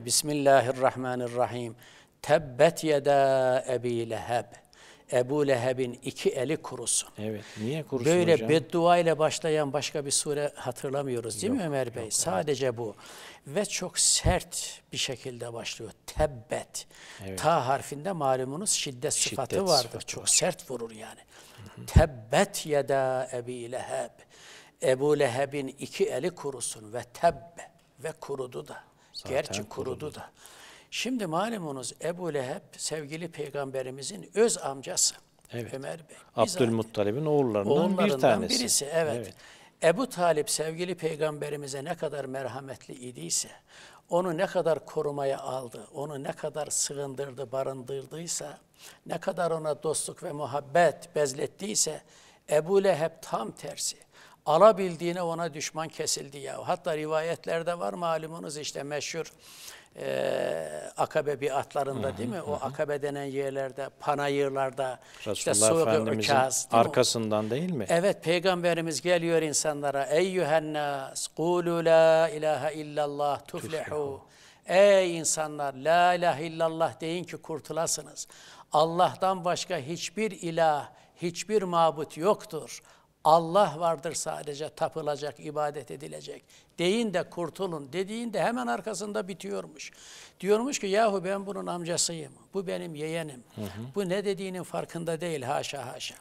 Bismillahirrahmanirrahim. Tebbet yeda Ebi Leheb. Ebu Leheb'in iki eli kurusun. Evet. Niye kurusun Böyle hocam? beddua ile başlayan başka bir sure hatırlamıyoruz değil yok, mi Ömer Bey? Yok, Sadece evet. bu. Ve çok sert bir şekilde başlıyor. Tebbet. Evet. Ta harfinde malumunuz şiddet, şiddet sıfatı vardır. Sıfatı çok var. sert vurur yani. Hı hı. Tebbet yeda Ebi Leheb. Ebu Leheb'in iki eli kurusun ve tebbe ve kurudu da. Zaten Gerçi kurudu, kurudu da. Şimdi malumunuz Ebu Leheb sevgili peygamberimizin öz amcası evet. Ömer Bey. Abdülmuttalib'in oğullarından, bir tanesi. birisi evet. evet. Ebu Talip sevgili peygamberimize ne kadar merhametli idiyse, onu ne kadar korumaya aldı, onu ne kadar sığındırdı, barındırdıysa, ne kadar ona dostluk ve muhabbet bezlettiyse Ebu Leheb tam tersi alabildiğine ona düşman kesildi ya. Hatta rivayetlerde var malumunuz işte meşhur e, akabe bir atlarında değil mi? O akabe denen yerlerde, panayırlarda, işte soğuk ökaz. Değil arkasından mi? değil mi? Evet, Peygamberimiz geliyor insanlara. Ey yuhennas, kulu la ilahe illallah tuflihu. Ey insanlar, la ilahe illallah deyin ki kurtulasınız. Allah'tan başka hiçbir ilah, hiçbir mabut yoktur. Allah vardır sadece tapılacak, ibadet edilecek. Deyin de kurtulun dediğinde hemen arkasında bitiyormuş. Diyormuş ki yahu ben bunun amcasıyım, bu benim yeğenim. Hı hı. Bu ne dediğinin farkında değil haşa haşa.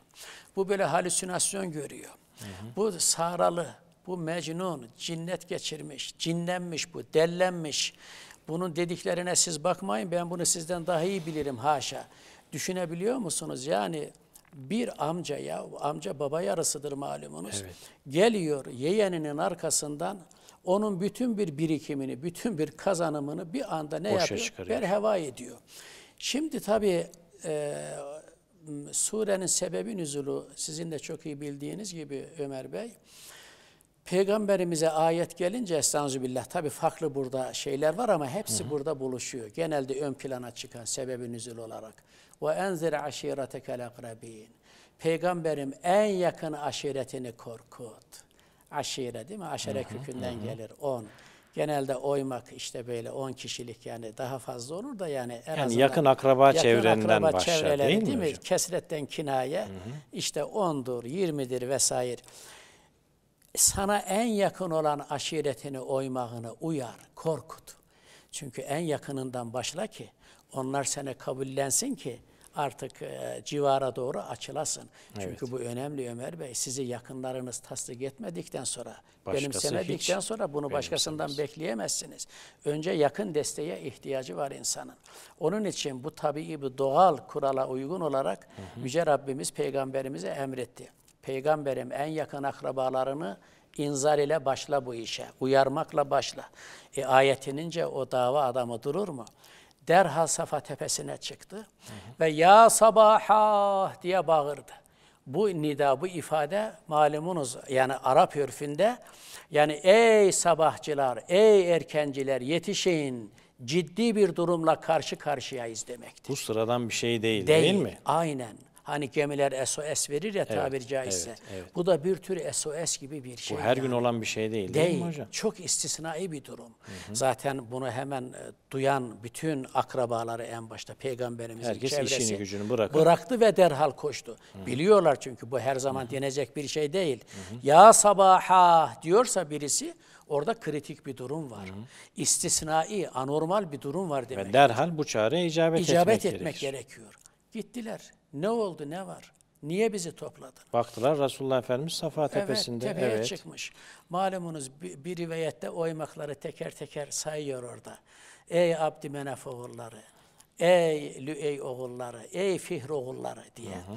Bu böyle halüsinasyon görüyor. Hı hı. Bu saralı, bu mecnun, cinnet geçirmiş, cinlenmiş bu, dellenmiş. Bunun dediklerine siz bakmayın ben bunu sizden daha iyi bilirim haşa. Düşünebiliyor musunuz? Yani bir amcaya, amca baba yarısıdır malumunuz, evet. geliyor yeğeninin arkasından onun bütün bir birikimini, bütün bir kazanımını bir anda ne Boşa yapıyor? Çıkarıyor. Berheva ediyor. Şimdi tabii e, surenin sebebi nüzulu sizin de çok iyi bildiğiniz gibi Ömer Bey, Peygamberimize ayet gelince estağfirullah tabi farklı burada şeyler var ama hepsi hı hı. burada buluşuyor. Genelde ön plana çıkan sebebi nüzül olarak. Ve enzir aşiretekel akrabin. Peygamberim en yakın aşiretini korkut. Aşire değil mi? Aşire hı hı, kökünden hı. gelir. On. Genelde oymak işte böyle on kişilik yani daha fazla olur da yani en yani yakın akraba yakın çevrenden akraba başlar değil mi? Değil mi? Kesretten kinaye hı hı. işte ondur, yirmidir vesaire sana en yakın olan aşiretini, oymağını uyar, korkut. Çünkü en yakınından başla ki onlar seni kabullensin ki artık e, civara doğru açılasın. Evet. Çünkü bu önemli Ömer Bey. Sizi yakınlarınız tasdik etmedikten sonra, Başkası benimsemedikten hiç sonra bunu başkasından bekleyemezsiniz. Önce yakın desteğe ihtiyacı var insanın. Onun için bu tabii bir doğal kurala uygun olarak hı hı. Yüce Rabbimiz peygamberimize emretti. Peygamberim en yakın akrabalarını inzar ile başla bu işe, uyarmakla başla. E, ayet inince o dava adamı durur mu? Derhal Safa tepesine çıktı hı hı. ve ya sabaha diye bağırdı. Bu nida, bu ifade malumunuz yani Arap örfünde yani ey sabahçılar, ey erkenciler yetişin, ciddi bir durumla karşı karşıyayız demektir. Bu sıradan bir şey değil değil, değil mi? Aynen. Hani gemiler SOS verir ya tabiri evet, caizse. Evet, evet. Bu da bir tür SOS gibi bir şey. Bu her yani. gün olan bir şey değil değil, değil mi hocam? Çok istisnai bir durum. Hı hı. Zaten bunu hemen e, duyan bütün akrabaları en başta peygamberimizin Herkes çevresi işini gücünü bırakır. bıraktı ve derhal koştu. Hı hı. Biliyorlar çünkü bu her zaman hı hı. denecek bir şey değil. Hı hı. Ya sabaha diyorsa birisi Orada kritik bir durum var. Hı hı. İstisnai, anormal bir durum var demek. Ve derhal bu çare icabet, icabet etmek, etmek gerekir. gerekiyor. Gittiler. Ne oldu, ne var? Niye bizi topladın? Baktılar Resulullah Efendimiz Safa Tepesi'nde. tepeye evet. çıkmış. Malumunuz bir, bir rivayette oymakları teker teker sayıyor orada. Ey Abdümenaf oğulları, ey Lüey oğulları, ey Fihr oğulları diye. Hı hı.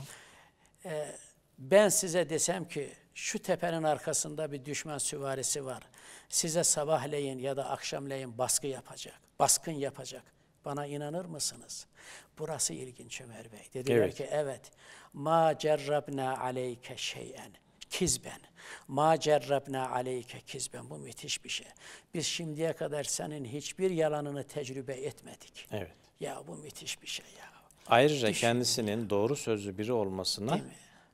Ee, ben size desem ki şu tepenin arkasında bir düşman süvarisi var. Size sabahleyin ya da akşamleyin baskı yapacak, baskın yapacak. Bana inanır mısınız? Burası ilginç Ömer Bey. Dediler evet. ki evet. Ma cerrabna aleyke şeyen. Kizben. Ma cerrabna aleyke kizben. Bu müthiş bir şey. Biz şimdiye kadar senin hiçbir yalanını tecrübe etmedik. Evet. Ya bu müthiş bir şey ya. Ayrıca Düşün kendisinin ya. doğru sözlü biri olmasına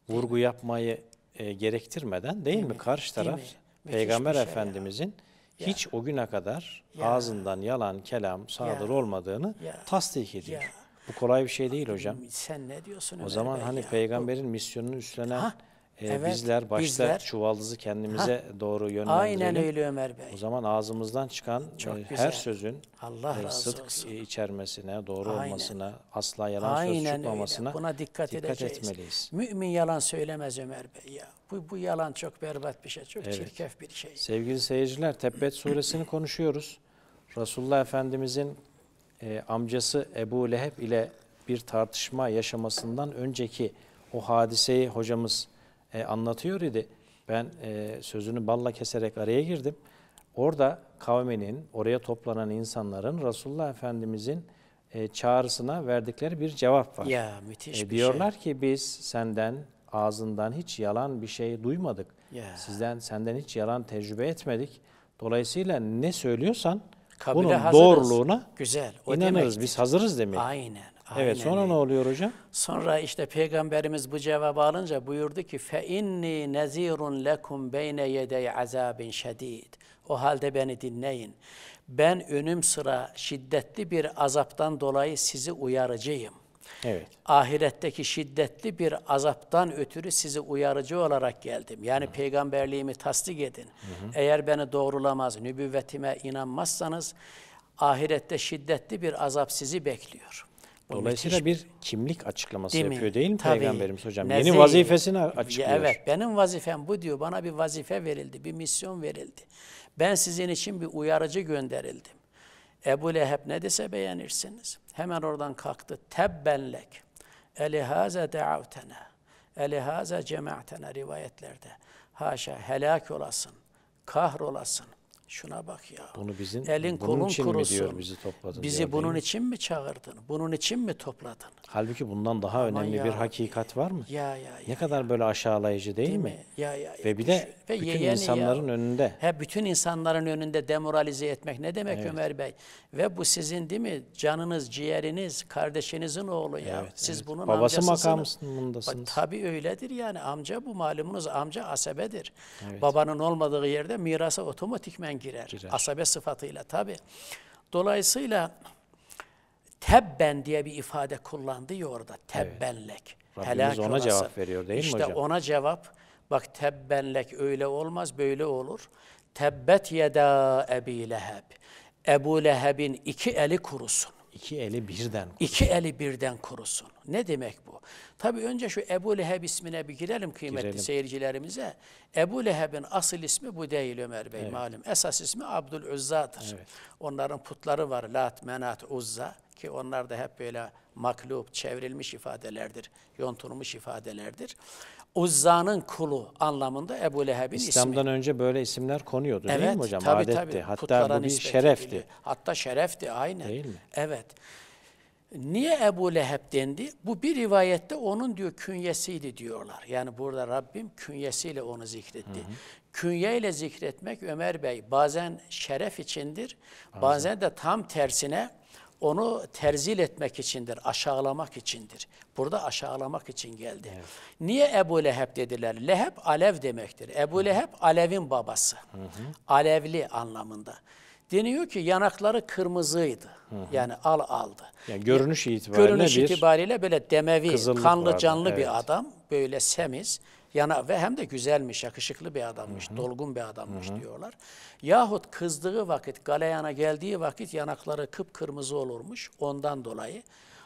vurgu yapmayı e, gerektirmeden değil, değil mi? mi? Karşı taraf değil mi? Peygamber şey Efendimizin ya hiç o güne kadar yeah. ağzından yalan, kelam, sadır yeah. olmadığını yeah. tasdik ediyor. Yeah. Bu kolay bir şey değil hocam. Sen ne diyorsun? O zaman hani ya? peygamberin misyonunu üstlenen ha? Ee, evet, bizler başta bizler. çuvaldızı kendimize ha, doğru yönlendirelim. Aynen öyle Ömer Bey. O zaman ağzımızdan çıkan Çok e, her sözün Allah e, sıdk olsun. içermesine, doğru aynen. olmasına, asla yalan aynen söz çıkmamasına Buna dikkat, dikkat etmeliyiz. Mümin yalan söylemez Ömer Bey ya. Bu, bu yalan çok berbat bir şey, çok evet. çirkef bir şey. Sevgili seyirciler, Tebbet suresini konuşuyoruz. Resulullah Efendimizin e, amcası Ebu Leheb ile bir tartışma yaşamasından önceki o hadiseyi hocamız e, anlatıyor idi. Ben e, sözünü balla keserek araya girdim. Orada kavminin, oraya toplanan insanların Resulullah Efendimizin e, çağrısına verdikleri bir cevap var. Ya müthiş e, bir diyorlar şey. ki biz senden ağzından hiç yalan bir şey duymadık. Ya. Sizden senden hiç yalan tecrübe etmedik. Dolayısıyla ne söylüyorsan Kabile bunun hazırız. doğruluğuna Güzel, o inanırız. Demektir. Biz hazırız demek. Aynen. Evet sonra ne oluyor hocam? Sonra işte peygamberimiz bu cevabı alınca buyurdu ki fe inni nezirun lekum beyne yedey azabin şedid. O halde beni dinleyin. Ben önüm sıra şiddetli bir azaptan dolayı sizi uyarıcıyım. Evet. Ahiretteki şiddetli bir azaptan ötürü sizi uyarıcı olarak geldim. Yani hı. peygamberliğimi tasdik edin. Hı hı. Eğer beni doğrulamaz, nübüvvetime inanmazsanız ahirette şiddetli bir azap sizi bekliyor. Dolayısıyla müthiş... bir kimlik açıklaması değil yapıyor değil mi Tabii. Peygamberimiz hocam? Nezih, Yeni vazifesini açıklıyor. Evet benim vazifem bu diyor. Bana bir vazife verildi, bir misyon verildi. Ben sizin için bir uyarıcı gönderildim. Ebu Leheb ne dese beğenirsiniz. Hemen oradan kalktı. Tebbellek. Elihaze deavtena. Elihaze cemaatena rivayetlerde. Haşa helak olasın, kahrolasın. Şuna bak ya. Bunu bizim elin bunun için kurusun. mi diyor bizi topladın? Bizi diyor, bunun için mi çağırdın? Bunun için mi topladın? Halbuki bundan daha Aman önemli ya, bir hakikat var mı? Ya ya ya. Ne ya, kadar ya. böyle aşağılayıcı değil, değil mi? mi? Ya ya. Ve ya, bir düşün. de ve bütün yeğeni insanların ya, önünde. He, bütün insanların önünde demoralize etmek ne demek evet. Ömer Bey? Ve bu sizin değil mi? Canınız, ciğeriniz, kardeşinizin oğlu ya. Evet, Siz evet. bunun Babası amcasısınız. makamındasınız. Tabii öyledir yani. Amca bu malumunuz amca asabedir. Evet. Babanın olmadığı yerde mirasa otomatikmen girer. girer. Asabe sıfatıyla tabii. Dolayısıyla tebben diye bir ifade kullandı ya orada. Tebbenlek. Evet. Rabbimiz ona cevap veriyor değil işte mi hocam? İşte ona cevap Bak tebbenlek öyle olmaz böyle olur. Tebbet yeda Ebi Leheb. Ebu Leheb'in iki eli kurusun. İki eli birden kurusun. İki eli birden kurusun. Ne demek bu? Tabi önce şu Ebu Leheb ismine bir girelim kıymetli girelim. seyircilerimize. Ebu Leheb'in asıl ismi bu değil Ömer Bey evet. malum. Esas ismi Abdülüzza'dır. Evet. Onların putları var Lat, Menat, Uzza ki onlar da hep böyle maklup çevrilmiş ifadelerdir, yontulmuş ifadelerdir. Uzza'nın kulu anlamında Ebu Leheb'in ismi. İslam'dan önce böyle isimler konuyordu evet, değil mi hocam? Tabii, Adetti. Tabii. Hatta bu bir şerefti. Edildi. Hatta şerefti aynı. Değil mi? Evet. Niye Ebu Leheb dendi? Bu bir rivayette onun diyor künyesiydi diyorlar. Yani burada Rabbim künyesiyle onu zikretti. Hı hı. Künyeyle zikretmek Ömer Bey bazen şeref içindir, bazen, bazen de tam tersine onu terzil etmek içindir, aşağılamak içindir. Burada aşağılamak için geldi. Evet. Niye Ebu Leheb dediler? Leheb alev demektir. Ebu Hı. Leheb alevin babası. Hı hı. Alevli anlamında. Deniyor ki yanakları kırmızıydı. Hı hı. Yani al aldı. Yani görünüş itibariyle görünüş itibariyle böyle demevi, kanlı vardı. canlı evet. bir adam, böyle semiz yana ve hem de güzelmiş, yakışıklı bir adammış, Hı -hı. dolgun bir adammış Hı -hı. diyorlar. Yahut kızdığı vakit, galeyana geldiği vakit yanakları kıpkırmızı olurmuş ondan dolayı.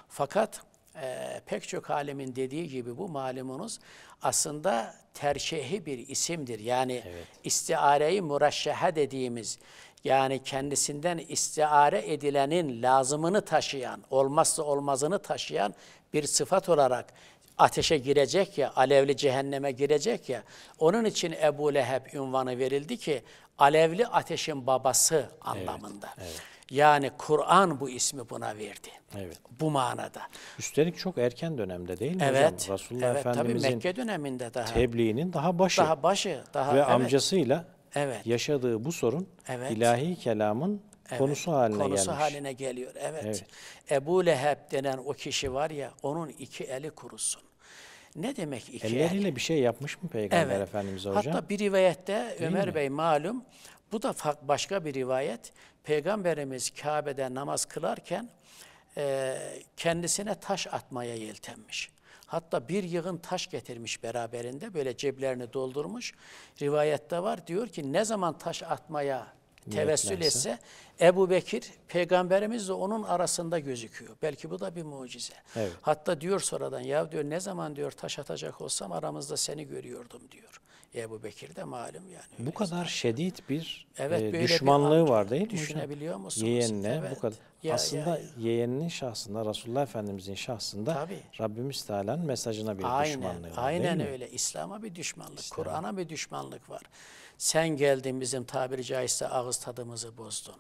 Fakat e, pek çok alemin dediği gibi bu malumunuz aslında terşehi bir isimdir. Yani evet. istiareyi muraşşehe dediğimiz yani kendisinden istiare edilenin lazımını taşıyan, olmazsa olmazını taşıyan bir sıfat olarak ateşe girecek ya, alevli cehenneme girecek ya. Onun için Ebu Leheb ünvanı verildi ki alevli ateşin babası anlamında. Evet, evet. Yani Kur'an bu ismi buna verdi. Evet. Bu manada. Üstelik çok erken dönemde değil mi evet, hocam? Resulullah evet, Efendimizin Mekke döneminde daha. Tebliğinin daha başı. Daha başı. Daha, Ve evet. amcasıyla evet. yaşadığı bu sorun evet. ilahi kelamın evet, konusu haline konusu gelmiş. haline geliyor. Evet. evet. Ebu Leheb denen o kişi var ya onun iki eli kurusun. Ne demek iki Elleriyle el? bir şey yapmış mı Peygamber evet. Efendimiz hocam? Hatta bir rivayette Değil Ömer mi? Bey malum bu da başka bir rivayet. Peygamberimiz Kabe'de namaz kılarken e, kendisine taş atmaya yeltenmiş. Hatta bir yığın taş getirmiş beraberinde böyle ceblerini doldurmuş. Rivayette var diyor ki ne zaman taş atmaya tevessül etse Ebu Bekir peygamberimizle onun arasında gözüküyor. Belki bu da bir mucize. Evet. Hatta diyor sonradan ya diyor ne zaman diyor taş atacak olsam aramızda seni görüyordum diyor. Ebu Bekir de malum yani. Bu kadar zaten. şedid bir evet, e, düşmanlığı bir var değil mi Düşünebiliyor musunuz? Yeğenine evet. bu kadar. Ya, Aslında ya, yeğeninin şahsında, Resulullah Efendimizin şahsında Tabii. Rabbimiz Teala'nın mesajına bir aynen, düşmanlığı var Aynen öyle. İslam'a bir düşmanlık, Kur'an'a bir düşmanlık var. Sen geldin bizim tabiri caizse ağız tadımızı bozdun.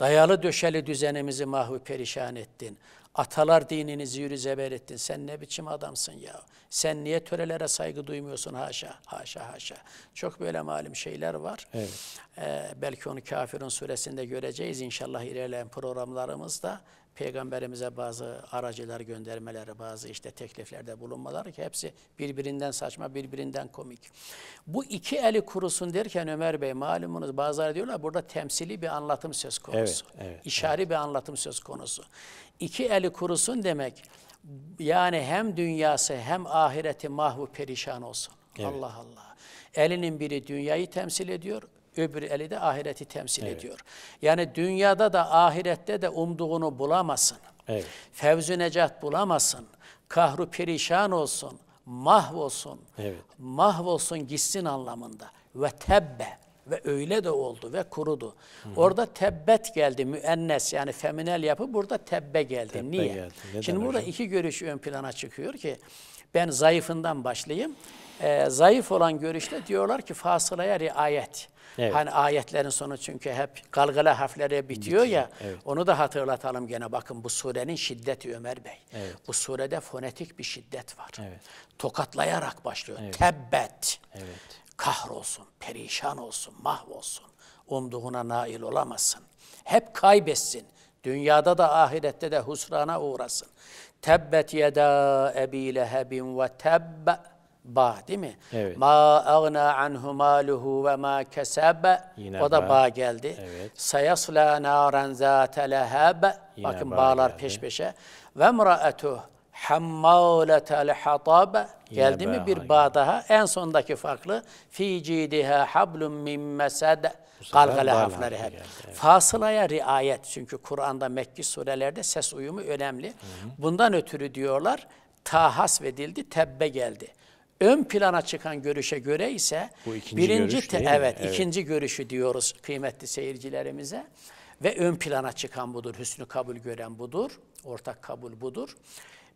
Dayalı döşeli düzenimizi mahvu perişan ettin. Atalar dininizi yürü zeber ettin. Sen ne biçim adamsın ya? Sen niye törelere saygı duymuyorsun haşa, haşa, haşa. Çok böyle malum şeyler var. Evet. Ee, belki onu Kafirun suresinde göreceğiz inşallah ilerleyen programlarımızda peygamberimize bazı aracılar göndermeleri, bazı işte tekliflerde bulunmaları ki hepsi birbirinden saçma, birbirinden komik. Bu iki eli kurusun derken Ömer Bey malumunuz bazıları diyorlar burada temsili bir anlatım söz konusu. Evet, evet, İşari evet. bir anlatım söz konusu. İki eli kurusun demek yani hem dünyası hem ahireti mahvu perişan olsun. Evet. Allah Allah. Elinin biri dünyayı temsil ediyor, öbür eli de ahireti temsil evet. ediyor. Yani dünyada da ahirette de umduğunu bulamasın. Evet. Fevzü necat bulamasın. Kahru perişan olsun. Mahvolsun. Evet. Mahvolsun gitsin anlamında. Ve tebbe ve öyle de oldu ve kurudu. Hı-hı. Orada tebbet geldi müennes yani feminel yapı burada tebbe geldi. Tebbe Niye? Geldi. Şimdi hocam? burada iki görüş ön plana çıkıyor ki ben zayıfından başlayayım. Ee, zayıf olan görüşte diyorlar ki fasılaya riayet. Evet. Hani ayetlerin sonu çünkü hep galgala harfleri bitiyor, bitiyor. ya. Evet. Onu da hatırlatalım gene bakın bu surenin şiddeti Ömer Bey. Evet. Bu surede fonetik bir şiddet var. Evet. Tokatlayarak başlıyor. Evet. Tebbet. Evet. Kahrolsun, perişan olsun, mahvolsun. Umduğuna nail olamasın. Hep kaybetsin. Dünyada da ahirette de husrana uğrasın. Tebbet yeda ebi lehebin ve tebbe Bağ değil mi? Evet. Ma agna anhu maluhu ve ma keseb. Yine o da bağ, bağ geldi. Evet. Sayasla naran zate leheb. Bakın bağ bağlar geldi. peş peşe. Ve mraetuh hammaletel hatab. Geldi mi bir bağ daha. En sondaki farklı. Fi cidiha hablum min mesed. Galgale harfleri hep. Fasılaya riayet. Çünkü Kur'an'da Mekki surelerde ses uyumu önemli. Hı hı. Bundan ötürü diyorlar ta hasvedildi, tebbe geldi ön plana çıkan görüşe göre ise Bu ikinci birinci görüş değil mi? evet, evet ikinci görüşü diyoruz kıymetli seyircilerimize ve ön plana çıkan budur. Hüsnü kabul gören budur. Ortak kabul budur.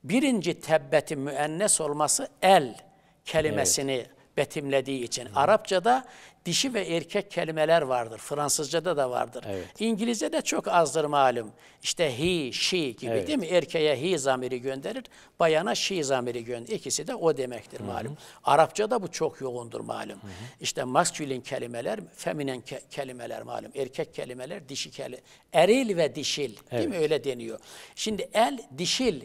Birinci tebbeti müennes olması el kelimesini evet. betimlediği için Hı. Arapçada dişi ve erkek kelimeler vardır. Fransızca'da da vardır. Evet. İngilizce'de çok azdır malum. İşte he, she gibi evet. değil mi? Erkeğe he zamiri gönderir, bayana she zamiri gönderir. İkisi de o demektir malum. Hı hı. Arapça'da bu çok yoğundur malum. Hı hı. İşte masculine kelimeler, feminen ke kelimeler malum. Erkek kelimeler, dişi kelimeler. Eril ve dişil değil mi? Öyle deniyor. Şimdi el, dişil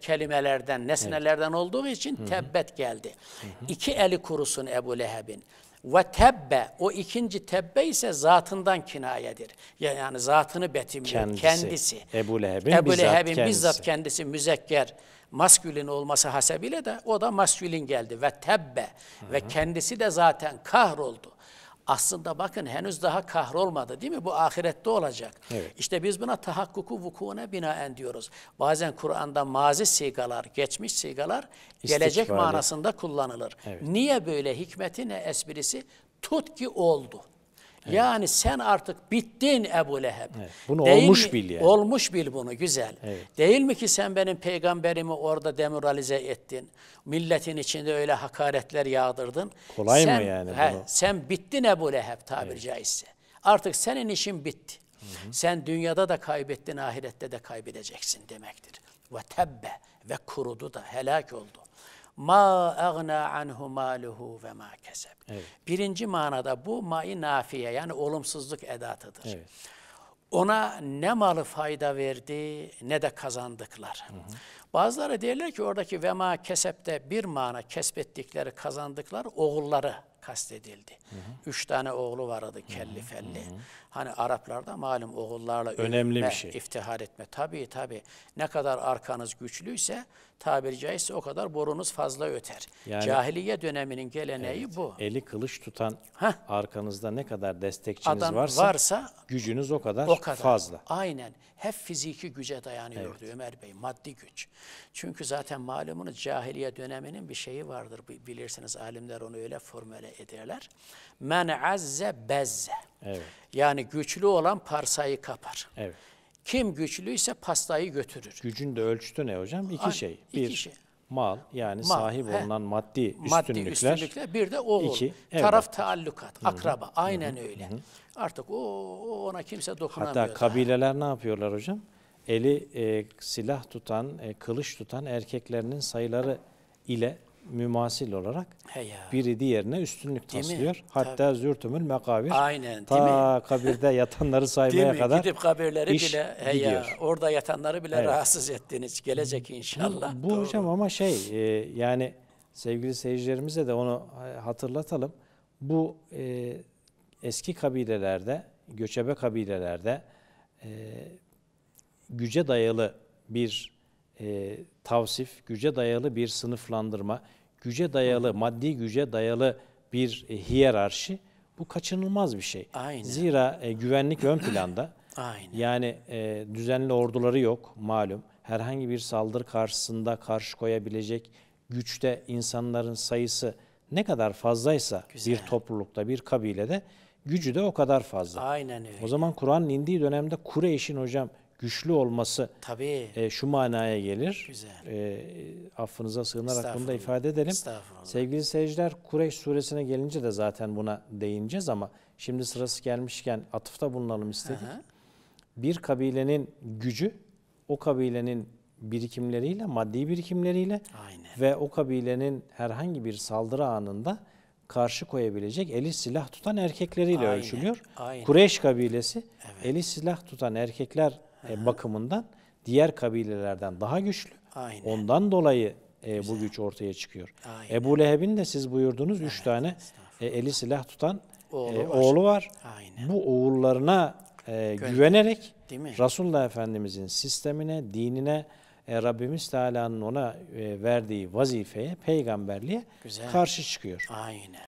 kelimelerden, nesnelerden evet. olduğu için tebbet geldi. Hı -hı. İki eli kurusun Ebu Leheb'in. Ve tebbe, o ikinci tebbe ise zatından kinayedir. Yani zatını betimliyor, kendisi. kendisi. Ebu Leheb'in, Ebu bizzat, Leheb'in kendisi. bizzat kendisi müzekker, maskülin olması hasebiyle de o da maskülin geldi. Ve tebbe Hı-hı. ve kendisi de zaten kahroldu. Aslında bakın henüz daha kahrolmadı değil mi? Bu ahirette olacak. Evet. İşte biz buna tahakkuku vukuuna binaen diyoruz. Bazen Kur'an'da mazi sigalar, geçmiş sigalar İstikbali. gelecek manasında kullanılır. Evet. Niye böyle hikmeti ne esprisi? Tut ki oldu. Yani sen artık bittin Ebu Leheb. Evet. Bunu Değil olmuş mi? bil yani. Olmuş bil bunu güzel. Evet. Değil mi ki sen benim peygamberimi orada demoralize ettin. Milletin içinde öyle hakaretler yağdırdın. Kolay sen, mı yani bunu? He, sen bittin Ebu Leheb tabiri evet. caizse. Artık senin işin bitti. Hı hı. Sen dünyada da kaybettin, ahirette de kaybedeceksin demektir. Ve tebbe ve kurudu da helak oldu ma agna anhu maluhu ve ma keseb. Birinci manada bu mai nafiye yani olumsuzluk edatıdır. Evet. Ona ne malı fayda verdi ne de kazandıklar. Hı hı. Bazıları derler ki oradaki vema kesepte bir mana kesbettikleri kazandıklar oğulları kastedildi. Hı hı. Üç tane oğlu vardı kelli felli. Hı hı. Hani Araplarda malum oğullarla Önemli övünme, bir şey. iftihar etme. Tabii tabii. Ne kadar arkanız güçlüyse tabiri caizse o kadar borunuz fazla öter. Yani, Cahiliye döneminin geleneği evet, bu. Eli kılıç tutan Heh. arkanızda ne kadar destekçiniz Adam varsa, varsa gücünüz o kadar, o kadar fazla. Aynen. Hep fiziki güce dayanıyordu evet. Ömer Bey. Maddi güç. Çünkü zaten malumunuz cahiliye döneminin bir şeyi vardır. Bilirsiniz alimler onu öyle formüle ederler. Men azze bezze. Evet. Yani güçlü olan parsayı kapar. Evet. Kim güçlüyse pastayı götürür. Gücün de ölçütü ne hocam? İki şey. Bir, iki şey. mal yani mal, sahip he. olunan maddi üstünlükler. Maddi üstünlükler bir de oğul. İki, Evet. Taraf taallukat, Hı-hı. akraba. Aynen Hı-hı. öyle. Hı-hı. Artık o, ona kimse dokunamıyor. Hatta kabileler daha. ne yapıyorlar hocam? Eli e, silah tutan, e, kılıç tutan erkeklerinin sayıları ile mümasil olarak biri diğerine üstünlük değil taslıyor. Mi? Hatta Tabii. zürtümül mekabir. Aynen. Ta mi? kabirde yatanları saymaya kadar Gidip kabirleri iş bile heya, orada yatanları bile evet. rahatsız ettiniz. Gelecek inşallah. Bu, bu hocam ama şey e, yani sevgili seyircilerimize de onu e, hatırlatalım. Bu e, eski kabilelerde, göçebe kabilelerde e, güce dayalı bir e, tavsif, güce dayalı bir sınıflandırma, güce dayalı, maddi güce dayalı bir e, hiyerarşi bu kaçınılmaz bir şey. Aynen. Zira e, güvenlik ön planda. Aynen. Yani e, düzenli orduları yok malum. Herhangi bir saldırı karşısında karşı koyabilecek güçte insanların sayısı ne kadar fazlaysa Güzel. bir toplulukta, bir kabilede gücü de o kadar fazla. Aynen öyle. O zaman Kur'an'ın indiği dönemde Kureyş'in hocam güçlü olması Tabii. E, şu manaya gelir. Güzel. E, affınıza sığınarak bunu da ifade edelim. Sevgili seyirciler Kureyş suresine gelince de zaten buna değineceğiz ama şimdi sırası gelmişken atıfta bulunalım istedik. Aha. Bir kabilenin gücü o kabilenin birikimleriyle, maddi birikimleriyle Aynen. ve o kabilenin herhangi bir saldırı anında karşı koyabilecek eli silah tutan erkekleriyle Aynen. ölçülüyor. Aynen. Kureyş kabilesi evet. eli silah tutan erkekler e, bakımından diğer kabilelerden daha güçlü. Aynen. Ondan dolayı e, bu güç ortaya çıkıyor. Aynen. Ebu Leheb'in de siz buyurdunuz evet, üç tane e, eli silah tutan e, oğlu e, var. Oğlu var. Aynen. Bu oğullarına e, güvenerek Resulullah Efendimizin sistemine, dinine, e, Rabbimiz Teala'nın ona e, verdiği vazifeye, peygamberliğe Güzel. karşı çıkıyor. Aynen.